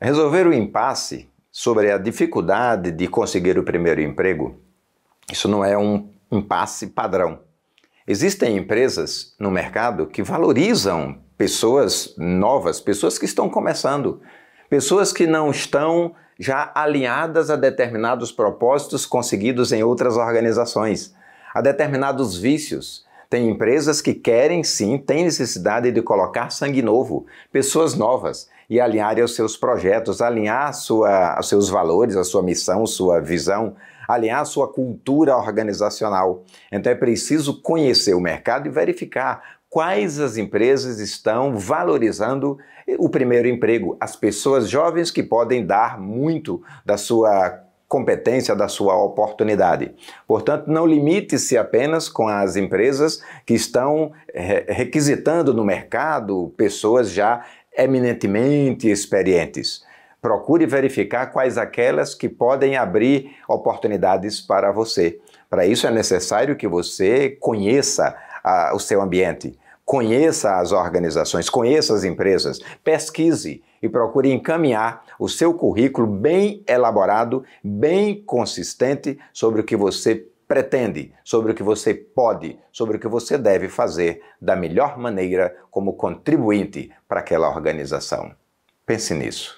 Resolver o impasse sobre a dificuldade de conseguir o primeiro emprego, isso não é um impasse padrão. Existem empresas no mercado que valorizam pessoas novas, pessoas que estão começando, pessoas que não estão já alinhadas a determinados propósitos conseguidos em outras organizações, a determinados vícios. Tem empresas que querem sim, têm necessidade de colocar sangue novo, pessoas novas e alinhar os seus projetos, alinhar sua, os seus valores, a sua missão, sua visão, alinhar a sua cultura organizacional. Então é preciso conhecer o mercado e verificar quais as empresas estão valorizando o primeiro emprego, as pessoas jovens que podem dar muito da sua competência da sua oportunidade. Portanto, não limite-se apenas com as empresas que estão eh, requisitando no mercado pessoas já eminentemente experientes. Procure verificar quais aquelas que podem abrir oportunidades para você. Para isso é necessário que você conheça a, o seu ambiente, conheça as organizações, conheça as empresas, pesquise e procure encaminhar o seu currículo bem elaborado, bem consistente sobre o que você pretende, sobre o que você pode, sobre o que você deve fazer da melhor maneira como contribuinte para aquela organização. Pense nisso.